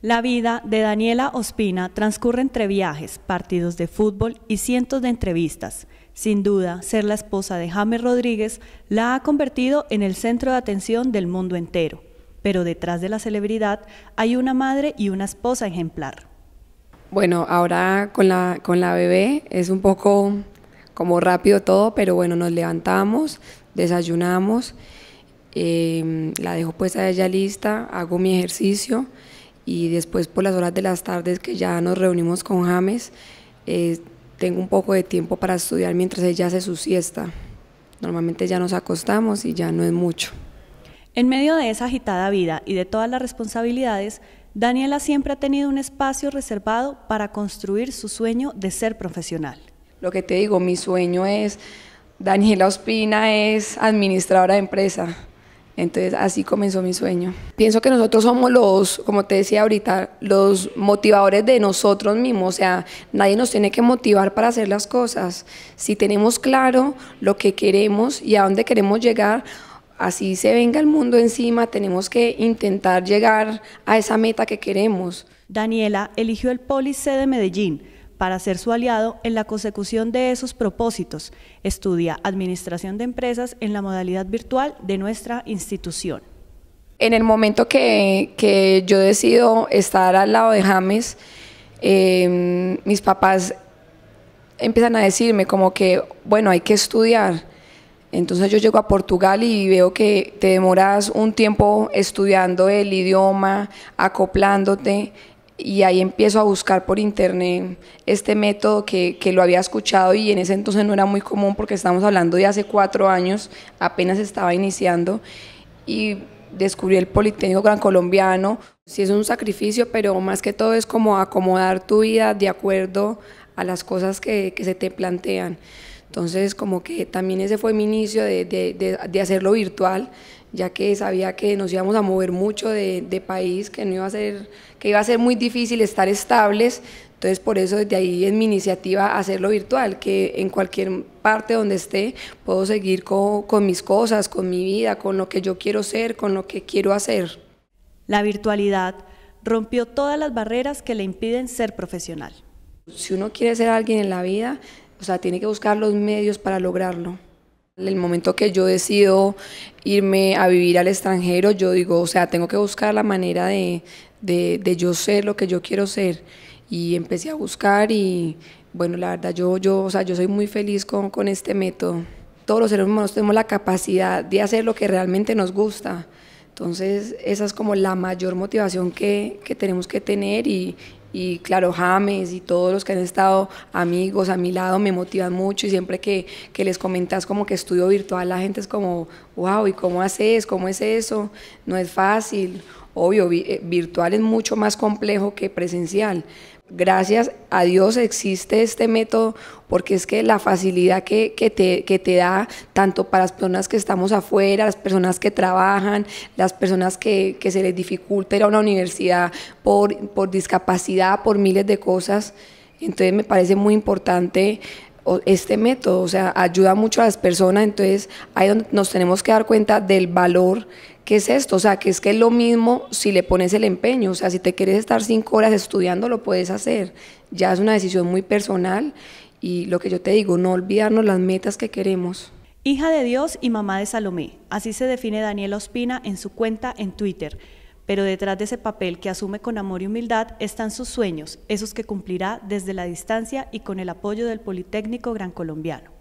La vida de Daniela Ospina transcurre entre viajes, partidos de fútbol y cientos de entrevistas. Sin duda, ser la esposa de James Rodríguez la ha convertido en el centro de atención del mundo entero. Pero detrás de la celebridad hay una madre y una esposa ejemplar. Bueno, ahora con la, bebé es un poco como rápido todo, pero bueno, nos levantamos, desayunamos, eh, la dejo puesta a ella lista, hago mi ejercicio y después por las horas de las tardes que ya nos reunimos con James, eh, tengo un poco de tiempo para estudiar mientras ella hace su siesta. Normalmente ya nos acostamos y ya no es mucho. En medio de esa agitada vida y de todas las responsabilidades, Daniela siempre ha tenido un espacio reservado para construir su sueño de ser profesional. Lo que te digo, mi sueño es, Daniela Ospina es administradora de empresa. Entonces así comenzó mi sueño. Pienso que nosotros somos los, como te decía ahorita, los motivadores de nosotros mismos. O sea, nadie nos tiene que motivar para hacer las cosas. Si tenemos claro lo que queremos y a dónde queremos llegar, así se venga el mundo encima, tenemos que intentar llegar a esa meta que queremos. Daniela eligió el Police de Medellín para ser su aliado en la consecución de esos propósitos. Estudia Administración de Empresas en la modalidad virtual de nuestra institución. En el momento que, yo decido estar al lado de James, em, mis papás empiezan a decirme como que, bueno, hay que estudiar. Entonces yo llego a Portugal y veo que te demoras un tiempo estudiando el idioma, acoplándote, y ahí empiezo a buscar por internet este método que, lo había escuchado y en ese entonces no era muy común porque estamos hablando de hace cuatro años, apenas estaba iniciando y descubrí el Politécnico Gran Colombiano. Sí es un sacrificio, pero más que todo es como acomodar tu vida de acuerdo a las cosas que, que se te plantean. Entonces, como que también ese fue mi inicio de, de, de, hacerlo virtual, ya que sabía que nos íbamos a mover mucho de, país, que, no iba a ser, que iba a ser muy difícil estar estables. Entonces, por eso desde ahí es mi iniciativa hacerlo virtual, que en cualquier parte donde esté puedo seguir con, con mis cosas, con mi vida, con lo que yo quiero ser, con lo que quiero hacer. La virtualidad rompió todas las barreras que le impiden ser profesional. Si uno quiere ser alguien en la vida, o sea, tiene que buscar los medios para lograrlo. En El momento que yo decido irme a vivir al extranjero, yo digo, o sea, tengo que buscar la manera de, de, yo ser lo que yo quiero ser. Y empecé a buscar y, bueno, la verdad, yo, yo, sea, yo soy muy feliz con, este método. Todos los seres humanos tenemos la capacidad de hacer lo que realmente nos gusta. Entonces, esa es como la mayor motivación que, que tenemos que tener y, y claro, James y todos los que han estado amigos a mi lado me motivan mucho y siempre que, les comentas como que estudio virtual, la gente es como, wow, ¿y cómo haces? ¿Cómo es eso? No es fácil. Obvio, eh, virtual es mucho más complejo que presencial. Gracias a Dios existe este método porque es que la facilidad que, te, te da tanto para las personas que estamos afuera, las personas que trabajan, las personas que, se les dificulta ir a una universidad por, por discapacidad, por miles de cosas. Entonces me parece muy importante este método, o sea, ayuda mucho a las personas, entonces ahí nos tenemos que dar cuenta del valor que es esto, o sea, que es que es lo mismo si le pones el empeño, o sea, si te quieres estar cinco horas estudiando, lo puedes hacer, ya es una decisión muy personal y lo que yo te digo, no olvidarnos las metas que queremos. Hija de Dios y mamá de Salomé, así se define Daniela Ospina en su cuenta en Twitter pero detrás de ese papel que asume con amor y humildad están sus sueños, esos que cumplirá desde la distancia y con el apoyo del Politécnico Gran Colombiano.